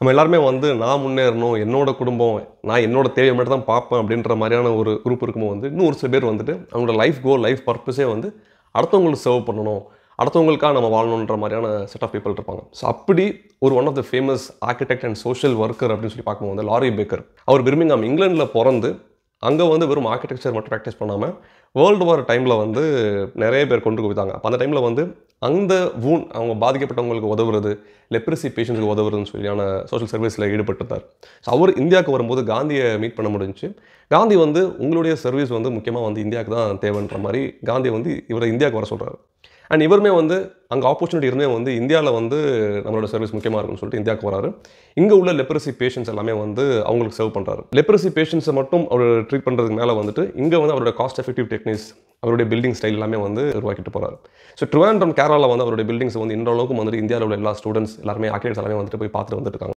நம்ம எல்லாருமே வந்து நான் முன்னேறணும் என்னோட குடும்பம் நான் என்னோட தேவையை மட்டும் தான் பார்ப்பேன் அப்படின்ற மாதிரியான ஒரு குரூப் இருக்கும்போது வந்து இன்னும் ஒரு சில பேர் வந்துட்டு அவங்களோட லைஃப் கோல் லைஃப் பர்பஸே வந்து அடுத்தவங்களுக்கு சர்வ் பண்ணணும் அடுத்தவங்களுக்காக நம்ம வாழணுன்ற மாதிரியான செட் ஆஃப் பீப்பிள் இருப்பாங்க ஸோ அப்படி ஒரு one of the famous architect and social worker அப்படின்னு சொல்லி பார்க்கும்போது லாரி பேக்கர் அவர் பிர்மிங்காம் இங்கிலாண்டில் பிறந்து அங்கே வந்து வெறும் ஆர்கிடெக்சர் மட்டும் ப்ராக்டிஸ் பண்ணாமல் வேர்ல்டு வார் டைமில் வந்து நிறைய பேர் கொண்டு போய்த்தாங்க அப்போ அந்த டைமில் வந்து அந்த வூன் அவங்க பாதிக்கப்பட்டவங்களுக்கு உதவுறது லெப்ரசி பேஷண்ட்ஸுக்கு உதவுறதுன்னு சொல்லியான சோஷியல் சர்வீஸில் ஈடுபட்டிருந்தார் ஸோ அவர் இந்தியாவுக்கு வரும்போது காந்தியை மீட் பண்ண முடிஞ்சு காந்தி வந்து உங்களுடைய சர்வீஸ் வந்து முக்கியமாக வந்து இந்தியாவுக்கு தான் தேவைன்ற மாதிரி காந்தி வந்து இவரை இந்தியாவுக்கு வர சொல்கிறார் அண்ட் இவருமே வந்து அங்கே ஆப்பர்ச்சுனிட்டி இருந்தே வந்து இந்தியாவில் வந்து நம்மளோட சர்வீஸ் முக்கியமாக இருக்கும்னு சொல்லிட்டு இந்தியாவுக்கு வராரு இங்கே உள்ள லெப்ரசி பேஷண்ட்ஸ் எல்லாமே வந்து அவங்களுக்கு சர்வ் பண்ணுறாரு லெப்ரசி பேஷண்ட்ஸை மட்டும் அவர் ட்ரீட் பண்ணுறதுக்கு மேலே வந்துட்டு இங்கே வந்து அவரோட காஸ்ட் எஃபெக்டிவ் டெக்னிக்ஸ் அவருடைய பில்டிங் ஸ்டைல் எல்லாமே வந்து உருவாக்கிட்டு போகிறார் ஸோ ட்ரிவாண்ட்ரம் கேரளாவில் வந்து அவருடைய பில்டிங்ஸ் வந்து இந்த அளவுக்கு வந்துட்டு இந்தியாவில் உள்ள எல்லா ஸ்டூடெண்ட்ஸ் எல்லாருமே ஆக்கேட்ஸ் எல்லாமே வந்துட்டு போய் பார்த்துட்டு வந்துட்டு இருக்காங்க